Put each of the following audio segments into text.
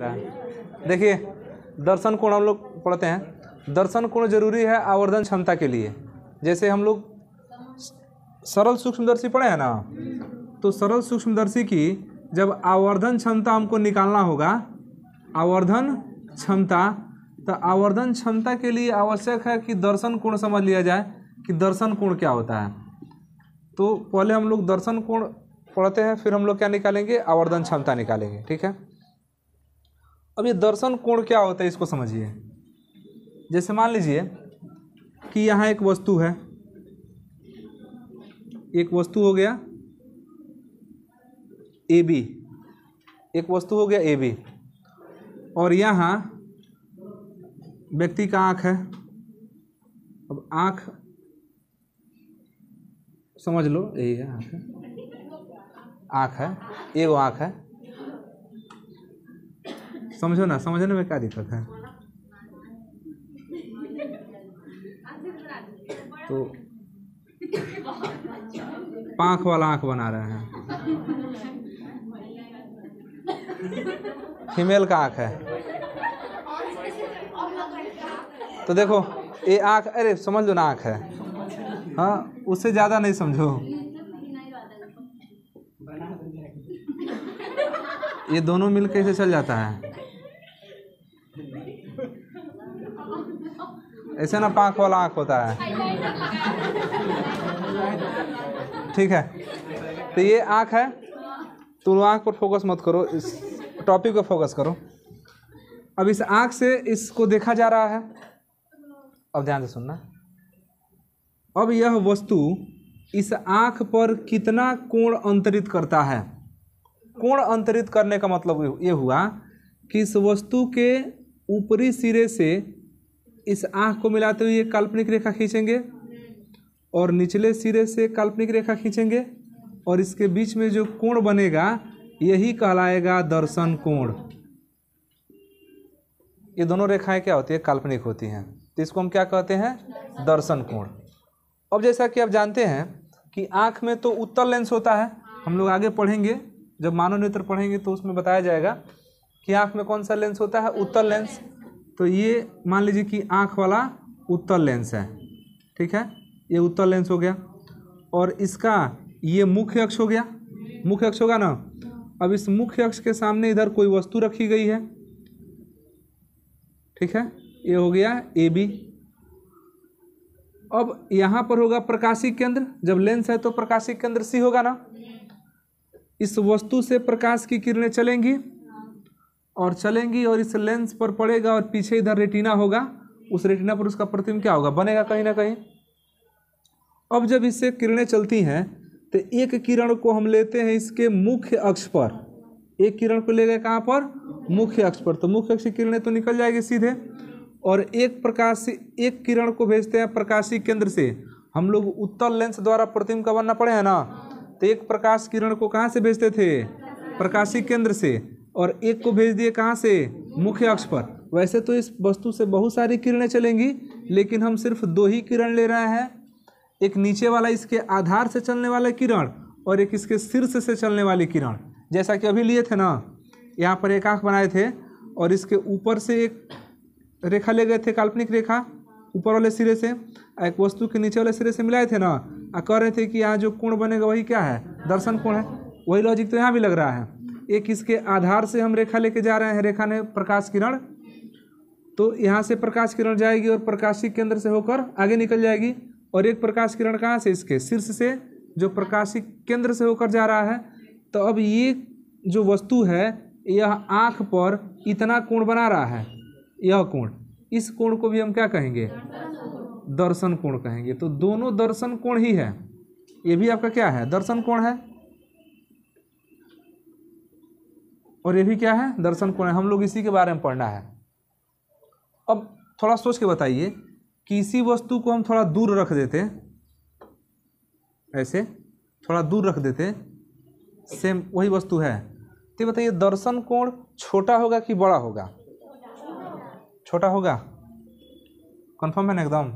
देखिए दर्शन कोण हम लोग पढ़ते हैं दर्शन कोण जरूरी है आवर्धन क्षमता के लिए जैसे हम लोग सरल सूक्ष्मदर्शी पढ़े हैं ना तो सरल सूक्ष्मदर्शी की जब आवर्धन क्षमता हमको निकालना होगा आवर्धन क्षमता तो आवर्धन क्षमता के लिए आवश्यक है कि दर्शन कोण समझ लिया जाए कि दर्शन कोण क्या होता है तो पहले हम लोग दर्शन कोण पढ़ते हैं फिर हम लोग क्या निकालेंगे आवर्धन क्षमता निकालेंगे ठीक है अब ये दर्शन कोण क्या होता है इसको समझिए जैसे मान लीजिए कि यहाँ एक वस्तु है एक वस्तु हो गया ए बी एक वस्तु हो गया ए बी और यहाँ व्यक्ति का आँख है अब आँख समझ लो यही है आँख है आँख है एगो आँख है समझो ना समझने में क्या दिक्कत है तो पांख वाला आंख बना रहे हैं फीमेल का आंख है तो देखो ये आंख अरे समझ लो ना आंख है हाँ उससे ज़्यादा नहीं समझो ये दोनों मिल कैसे चल जाता है ऐसे ना पाँख वाला आँख होता है ठीक है तो ये आँख है तुम तो आँख पर फोकस मत करो इस टॉपिक पर फोकस करो अब इस आँख से इसको देखा जा रहा है अब ध्यान से सुनना अब यह वस्तु इस आँख पर कितना कोण अंतरित करता है कोण अंतरित करने का मतलब ये हुआ कि इस वस्तु के ऊपरी सिरे से इस आँख को मिलाते हुए काल्पनिक रेखा खींचेंगे और निचले सिरे से काल्पनिक रेखा खींचेंगे और इसके बीच में जो कोण बनेगा यही कहलाएगा दर्शन कोण ये दोनों रेखाएं क्या होती है काल्पनिक होती हैं तो इसको हम क्या कहते हैं दर्शन कोण अब जैसा कि आप जानते हैं कि आँख में तो उत्तर लेंस होता है हम लोग आगे पढ़ेंगे जब मानव नेत्र पढ़ेंगे तो उसमें बताया जाएगा कि आँख में कौन सा लेंस होता है उत्तर लेंस तो ये मान लीजिए कि आँख वाला उत्तर लेंस है ठीक है ये उत्तर लेंस हो गया और इसका ये मुख्य अक्ष हो गया मुख्य अक्ष होगा ना अब इस मुख्य अक्ष के सामने इधर कोई वस्तु रखी गई है ठीक है ये हो गया ए बी अब यहाँ पर होगा प्रकाशी केंद्र जब लेंस है तो प्रकाशी केंद्र सी होगा ना इस वस्तु से प्रकाश की किरणें चलेंगी और चलेंगी और इस लेंस पर पड़ेगा और पीछे इधर रेटिना होगा उस रेटिना पर उसका प्रतिम क्या होगा बनेगा कहीं ना कहीं अब जब इससे किरणें चलती हैं तो एक किरण को हम लेते हैं इसके मुख्य अक्ष पर एक किरण को ले गए कहाँ पर मुख्य अक्ष पर तो मुख्य अक्ष किरणें तो निकल जाएगी सीधे और एक प्रकाश एक किरण को भेजते हैं प्रकाशी केंद्र से हम लोग उत्तर लेंस द्वारा प्रतिम का बनना पड़े हैं ना तो एक प्रकाश किरण को कहाँ से भेजते थे प्रकाशी केंद्र से और एक को भेज दिए कहाँ से मुख्य अक्ष पर वैसे तो इस वस्तु से बहुत सारी किरणें चलेंगी लेकिन हम सिर्फ दो ही किरण ले रहे हैं एक नीचे वाला इसके आधार से चलने वाला किरण और एक इसके शीर्ष से चलने वाली किरण जैसा कि अभी लिए थे ना यहाँ पर एक आँख बनाए थे और इसके ऊपर से एक रेखा ले गए थे काल्पनिक रेखा ऊपर वाले सिरे से एक वस्तु के नीचे वाले सिरे से मिलाए थे ना और कह रहे थे कि यहाँ जो कोण बनेगा वही क्या है दर्शन कोण है वही लॉजिक तो यहाँ भी लग रहा है एक इसके आधार से हम रेखा लेके जा रहे हैं रेखा ने प्रकाश किरण तो यहाँ से प्रकाश किरण जाएगी और प्रकाशिक केंद्र से होकर आगे निकल जाएगी और एक प्रकाश किरण कहाँ से इसके शीर्ष से जो प्रकाशिक केंद्र से होकर जा रहा है तो अब ये जो वस्तु है यह आँख पर इतना कोण बना रहा है यह कोण इस कोण को भी हम क्या कहेंगे दर्शन कोण कहेंगे तो दोनों दर्शन कोण ही है ये भी आपका क्या है दर्शन कोण है और ये भी क्या है दर्शन कोण है हम लोग इसी के बारे में पढ़ना है अब थोड़ा सोच के बताइए कि इसी वस्तु को हम थोड़ा दूर रख देते ऐसे थोड़ा दूर रख देते सेम वही वस्तु है तो बताइए दर्शन कोण छोटा होगा कि बड़ा होगा छोटा होगा कन्फर्म है ना एकदम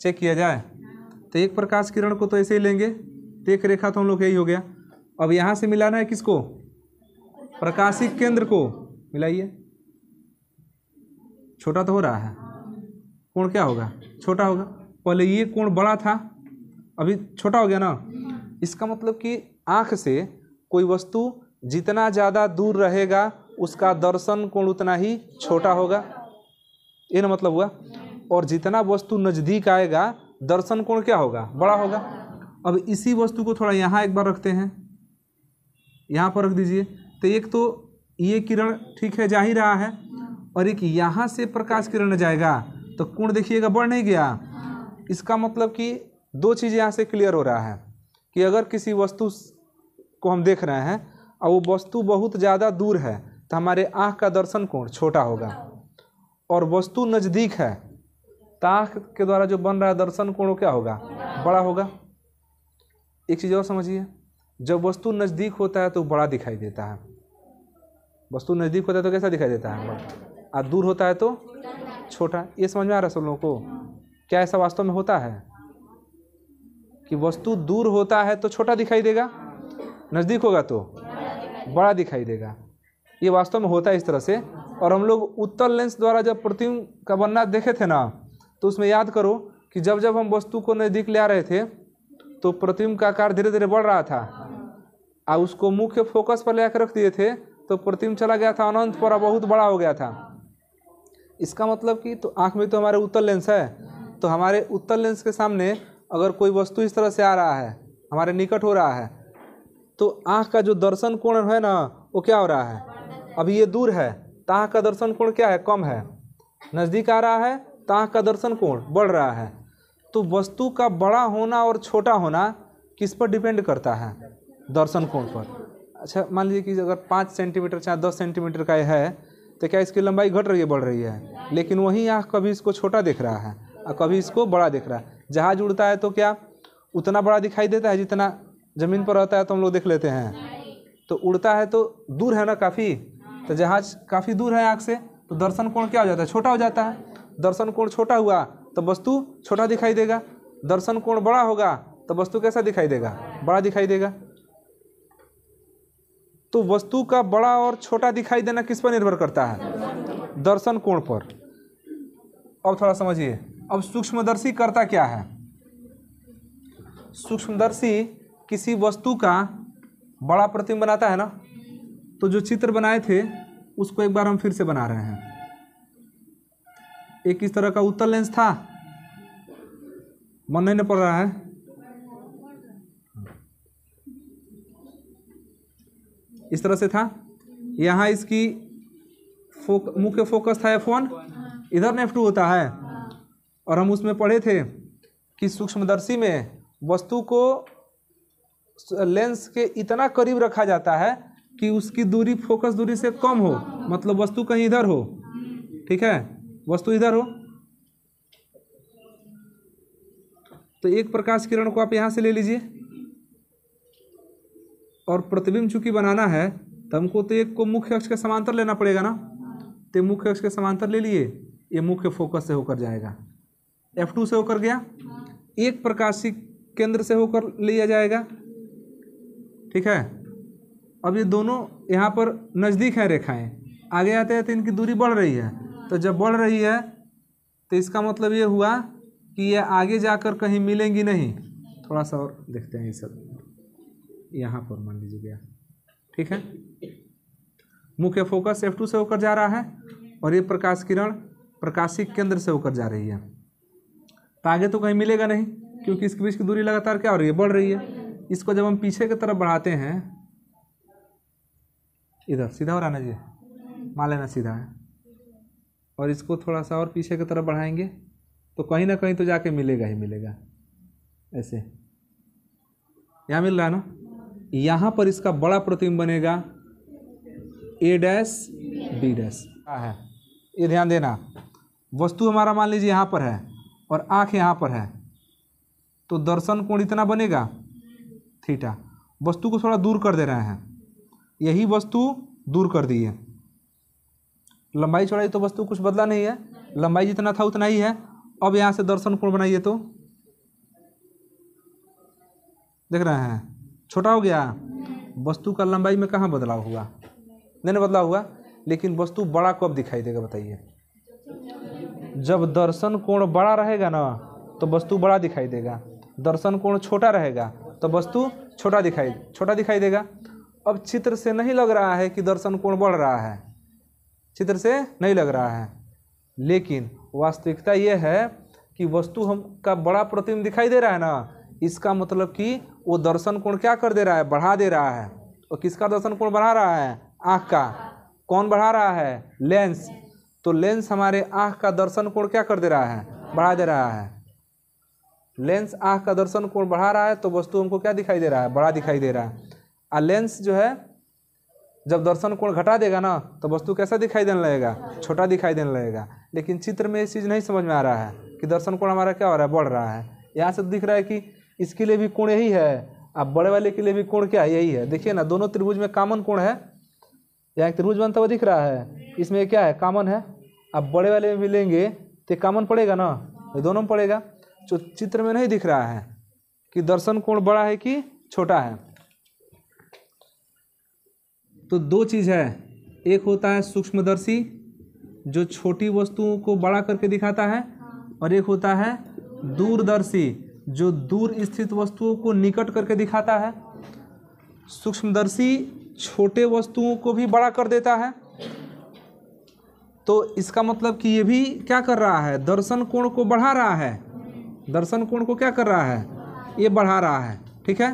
चेक किया जाए तो एक प्रकाश किरण को तो ऐसे ही लेंगे तो एक रेखा तो हम लोग यही हो गया अब यहाँ से मिलाना है किसको प्रकाशिक केंद्र को मिलाइए छोटा तो हो रहा है कोण क्या होगा छोटा होगा पहले ये कोण बड़ा था अभी छोटा हो गया ना इसका मतलब कि आँख से कोई वस्तु जितना ज़्यादा दूर रहेगा उसका दर्शन कोण उतना ही छोटा होगा ये ना मतलब हुआ और जितना वस्तु नज़दीक आएगा दर्शन कोण क्या होगा बड़ा होगा अब इसी वस्तु को थोड़ा यहाँ एक बार रखते हैं यहाँ पर रख दीजिए तो एक तो ये किरण ठीक है जा ही रहा है और एक यहाँ से प्रकाश किरण जाएगा तो कोण देखिएगा बढ़ नहीं गया इसका मतलब कि दो चीज़ यहाँ से क्लियर हो रहा है कि अगर किसी वस्तु को हम देख रहे हैं और वो वस्तु बहुत ज़्यादा दूर है तो हमारे आँख का दर्शन कोण छोटा होगा और वस्तु नज़दीक है तो आँख के द्वारा जो बन रहा है दर्शन कोण क्या होगा बड़ा होगा एक चीज़ और समझिए जब वस्तु नज़दीक होता है तो बड़ा दिखाई देता है वस्तु नज़दीक होता है तो कैसा दिखाई देता है और दूर होता है तो छोटा ये समझ में आ रहा है सब लोगों को क्या ऐसा वास्तव में होता है कि वस्तु दूर होता है तो छोटा दिखाई देगा नज़दीक होगा तो बड़ा दिखाई देगा ये वास्तव में होता है इस तरह से और हम लोग उत्तर लेंस द्वारा जब प्रतिम का बनना देखे थे ना तो उसमें याद करो कि जब जब हम वस्तु को नज़दीक ले आ रहे थे तो प्रतिम का आकार धीरे धीरे बढ़ रहा था और उसको मुख्य फोकस पर ले आकर रख दिए थे तो प्रतिम चला गया था अनंतपुरा बहुत बड़ा हो गया था इसका मतलब कि तो आँख में तो हमारे उत्तर लेंस है तो हमारे उत्तर लेंस के सामने अगर कोई वस्तु इस तरह से आ रहा है हमारे निकट हो रहा है तो आँख का जो दर्शन कोण है ना वो क्या हो रहा है अभी ये दूर है तो आँख का दर्शन कोण क्या है कम है नज़दीक आ रहा है तो आँख का दर्शन कोण बढ़ रहा है तो वस्तु का बड़ा होना और छोटा होना किस पर डिपेंड करता है दर्शन कोण पर अच्छा मान लीजिए कि अगर पाँच सेंटीमीटर चाहे दस सेंटीमीटर का है तो क्या इसकी लंबाई घट रही है बढ़ रही है लेकिन वही आँख कभी इसको छोटा दिख रहा है और कभी इसको बड़ा दिख रहा है जहाज उड़ता है तो क्या उतना बड़ा दिखाई देता है जितना ज़मीन पर रहता है तो हम लोग देख लेते हैं तो उड़ता है तो दूर है ना काफ़ी तो जहाज काफ़ी दूर है आँख से तो दर्शन कोण क्या हो जाता है छोटा हो जाता है दर्शन कोण छोटा हुआ तो वस्तु छोटा दिखाई देगा दर्शन कोण बड़ा होगा तो वस्तु कैसा दिखाई देगा बड़ा दिखाई देगा तो वस्तु का बड़ा और छोटा दिखाई देना किस पर निर्भर करता है दर्शन कोण पर अब थोड़ा समझिए अब सूक्ष्मदर्शी करता क्या है सूक्ष्मदर्शी किसी वस्तु का बड़ा प्रतिम बनाता है ना तो जो चित्र बनाए थे उसको एक बार हम फिर से बना रहे हैं एक इस तरह का उत्तर लेंस था मन नहीं पड़ रहा है इस तरह से था यहाँ इसकी फोक मुख्य फोकस था एफ वन हाँ। इधर नेफ टू होता है हाँ। और हम उसमें पढ़े थे कि सूक्ष्मदर्शी में वस्तु को लेंस के इतना करीब रखा जाता है कि उसकी दूरी फोकस दूरी से कम हो मतलब वस्तु कहीं इधर हो ठीक है वस्तु इधर हो तो एक प्रकाश किरण को आप यहाँ से ले लीजिए और प्रतिबिंब चूंकि बनाना है तो हमको तो एक को मुख्य अक्ष के समांतर लेना पड़ेगा ना तो मुख्य अक्ष के समांतर ले लिए ये मुख्य फोकस से होकर जाएगा एफ टू से होकर गया एक प्रकाशिक केंद्र से होकर लिया जाएगा ठीक है अब ये दोनों यहाँ पर नज़दीक हैं रेखाएँ आगे आते हैं तो इनकी दूरी बढ़ रही है तो जब बढ़ रही है तो इसका मतलब ये हुआ कि ये आगे जाकर कहीं मिलेंगी नहीं थोड़ा सा और देखते हैं ये सब यहाँ पर मान लीजिए गया ठीक है मुख्य फोकस एफ टू से होकर जा रहा है और ये प्रकाश किरण प्रकाशिक केंद्र से होकर जा रही है तो आगे तो कहीं मिलेगा नहीं क्योंकि इसके बीच की दूरी लगातार क्या हो रही है बढ़ रही है इसको जब हम पीछे की तरफ बढ़ाते हैं इधर सीधा हो रहा जी मान लेना सीधा है और इसको थोड़ा सा और पीछे की तरफ बढ़ाएंगे तो कहीं ना कहीं तो जाके मिलेगा ही मिलेगा ऐसे यहाँ मिल रहा है ना यहाँ पर इसका बड़ा प्रतिबिंब बनेगा ए डैश बी डैश है ये ध्यान देना वस्तु हमारा मान लीजिए यहाँ पर है और आँख यहाँ पर है तो दर्शन कोण इतना बनेगा थीटा वस्तु को थोड़ा दूर कर दे रहे हैं यही वस्तु दूर कर दी है लंबाई चौड़ाई तो वस्तु कुछ बदला नहीं है लंबाई जितना था उतना ही है अब यहाँ से दर्शन कोण बनाइए तो देख रहे हैं छोटा हो गया वस्तु का लंबाई में कहाँ बदलाव हुआ नहीं बदलाव हुआ लेकिन वस्तु बड़ा कब दिखाई देगा बताइए जब दर्शन कोण बड़ा रहेगा ना तो वस्तु बड़ा दिखाई देगा दर्शन कोण छोटा रहेगा तो वस्तु छोटा दिखाई छोटा दिखाई देगा अब चित्र से नहीं लग रहा है कि दर्शन कोण बढ़ रहा है चित्र से नहीं लग रहा है लेकिन वास्तविकता यह है कि वस्तु हम का बड़ा प्रतिम दिखाई दे रहा है ना इसका मतलब कि वो दर्शन कोण क्या कर दे रहा है बढ़ा दे रहा है और किसका दर्शन कोण बढ़ा रहा है आँख का कौन बढ़ा रहा है लेंस तो लेंस हमारे आँख का दर्शन कोण क्या कर दे रहा है बढ़ा दे रहा है लेंस आँख का दर्शन कोण बढ़ा रहा है तो वस्तु हमको क्या दिखाई दे रहा है बड़ा दिखाई दे रहा है आ लेंस जो है जब दर्शन कोण घटा देगा ना तो वस्तु कैसा दिखाई देने लगेगा छोटा दिखाई देने लगेगा लेकिन चित्र में ये चीज़ नहीं समझ में आ रहा है कि दर्शन कोण हमारा क्या हो रहा है बढ़ रहा है यहाँ से दिख रहा है कि इसके लिए भी कोण यही है अब बड़े वाले के लिए भी कोण क्या यही है देखिए ना दोनों त्रिभुज में कामन कोण है यहाँ एक त्रिभुज बनता हुआ दिख रहा है इसमें क्या है कामन है अब बड़े वाले में भी लेंगे तो कामन पड़ेगा ना ये दोनों में पड़ेगा जो चित्र में नहीं दिख रहा है कि दर्शन कोण बड़ा है कि छोटा है तो दो चीज़ है एक होता है सूक्ष्मदर्शी जो छोटी वस्तुओं को बड़ा करके दिखाता है और एक होता है दूरदर्शी जो दूर स्थित वस्तुओं को निकट करके दिखाता है सूक्ष्मदर्शी छोटे वस्तुओं को भी बड़ा कर देता है तो इसका मतलब कि ये भी क्या कर रहा है दर्शन कोण को बढ़ा रहा है दर्शन कोण को क्या कर रहा है ये बढ़ा रहा है ठीक है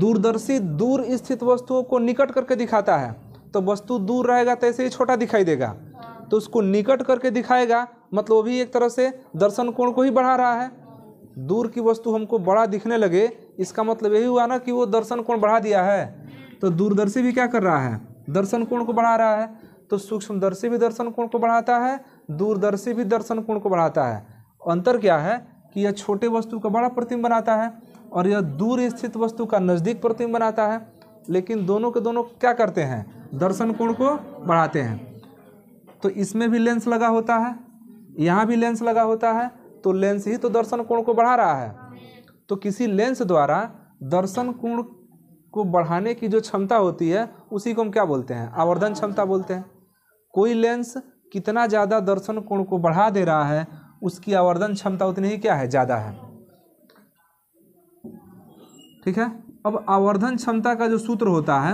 दूरदर्शी दूर स्थित वस्तुओं को निकट करके दिखाता है तो वस्तु दूर रहेगा तो ऐसे ही छोटा दिखाई देगा तो उसको निकट करके दिखाएगा मतलब वो भी एक तरह से दर्शन कोण को ही बढ़ा रहा है दूर की वस्तु हमको बड़ा दिखने लगे इसका मतलब यही हुआ ना कि वो दर्शन कोण बढ़ा दिया है तो दूरदर्शी भी क्या कर रहा है दर्शन कोण को बढ़ा रहा है तो सूक्ष्मदर्शी भी दर्शन कोण को बढ़ाता है दूरदर्शी भी दर्शन कोण को बढ़ाता है अंतर क्या है कि यह छोटे वस्तु का बड़ा प्रतिम बनाता है और यह दूर स्थित वस्तु का नज़दीक प्रतिम बनाता है लेकिन दोनों के दोनों क्या करते हैं दर्शन कोण को बढ़ाते हैं तो इसमें भी लेंस लगा होता है यहाँ भी लेंस लगा होता है तो लेंस ही तो दर्शन कोण को बढ़ा रहा है तो किसी लेंस द्वारा दर्शन कोण को बढ़ाने की जो क्षमता होती है उसी को हम क्या बोलते हैं आवर्धन क्षमता बोलते हैं कोई लेंस कितना ज़्यादा दर्शन कोण को बढ़ा दे रहा है उसकी आवर्धन क्षमता उतनी ही क्या है ज़्यादा है ठीक है अब आवर्धन क्षमता का जो सूत्र होता है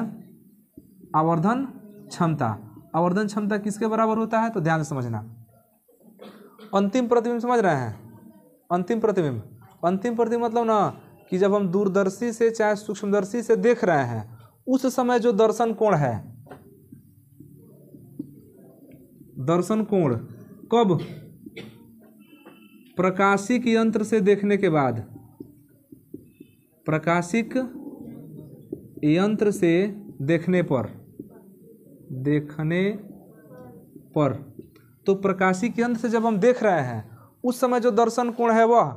आवर्धन क्षमता आवर्धन क्षमता किसके बराबर होता है तो ध्यान से समझना अंतिम प्रतिबिंब समझ रहे हैं अंतिम प्रतिबिंब अंतिम प्रतिबिंब मतलब ना कि जब हम दूरदर्शी से चाहे सूक्ष्मदर्शी से देख रहे हैं उस समय जो दर्शन कोण है दर्शन कोण कब प्रकाशिक यंत्र से देखने के बाद प्रकाशिक यंत्र से देखने पर देखने पर तो प्रकाशी किरण से जब हम देख रहे हैं उस समय जो दर्शन कोण है वह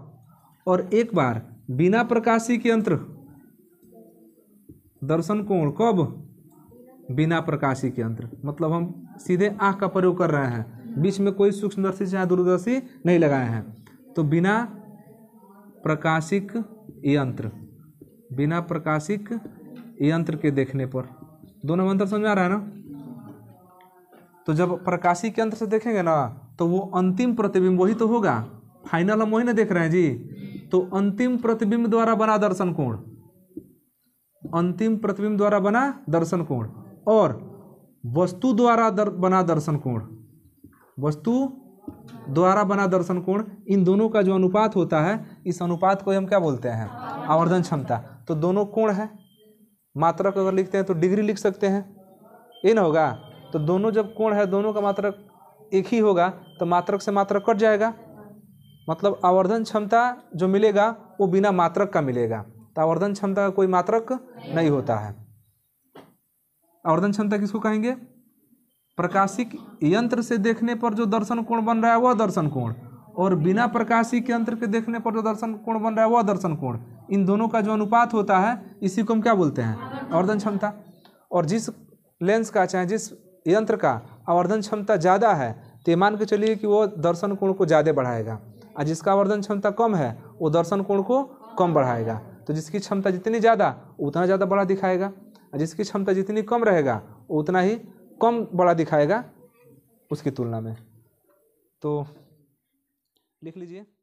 और एक बार बिना प्रकाशी के यंत्र दर्शन कोण कब बिना प्रकाशी के यंत्र मतलब हम सीधे आँख का प्रयोग कर रहे हैं बीच में कोई सूक्ष्मदर्शी चाहे दूरदर्शी नहीं लगाए हैं तो बिना प्रकाशिक यंत्र बिना प्रकाशिक यंत्र के देखने पर दोनों अंतर समझ आ रहा है ना तो जब प्रकाशी के से देखेंगे ना तो वो अंतिम प्रतिबिंब वही तो होगा फाइनल हम वही ना देख रहे हैं जी तो अंतिम प्रतिबिंब द्वारा बना दर्शन कोण अंतिम प्रतिबिंब द्वारा बना दर्शन कोण और वस्तु द्वारा दर, बना दर्शन कोण वस्तु द्वारा बना दर्शन कोण इन दोनों का जो अनुपात होता है इस अनुपात को हम क्या बोलते हैं आवर्धन क्षमता तो दोनों कोण है मात्रक अगर लिखते हैं तो डिग्री लिख सकते हैं ये ना होगा तो दोनों जब कोण है दोनों का मात्रक एक ही होगा तो मात्रक से मात्रक कट जाएगा मतलब आवर्धन क्षमता जो मिलेगा वो बिना मात्रक का मिलेगा तो आवर्धन क्षमता का कोई मात्रक नहीं होता है आवर्धन क्षमता किसको कहेंगे प्रकाशिक यंत्र से देखने पर जो दर्शन कोण बन रहा है वह दर्शन कोण और बिना प्रकाशिक यंत्र के देखने पर जो दर्शन कोण बन रहा है वह दर्शन कोण इन दोनों का जो अनुपात होता है इसी को हम क्या बोलते हैं आवर्धन क्षमता और जिस लेंस का चाहे जिस यंत्र का आवर्धन क्षमता ज़्यादा है तो मान के चलिए कि वो दर्शन कोण को ज़्यादा बढ़ाएगा और जिसका आवर्धन क्षमता कम है वो दर्शन कोण को कम बढ़ाएगा तो जिसकी क्षमता जितनी ज़्यादा उतना ज़्यादा बड़ा दिखाएगा और जिसकी क्षमता जितनी कम रहेगा उतना ही कम बड़ा दिखाएगा उसकी तुलना में तो लिख लीजिए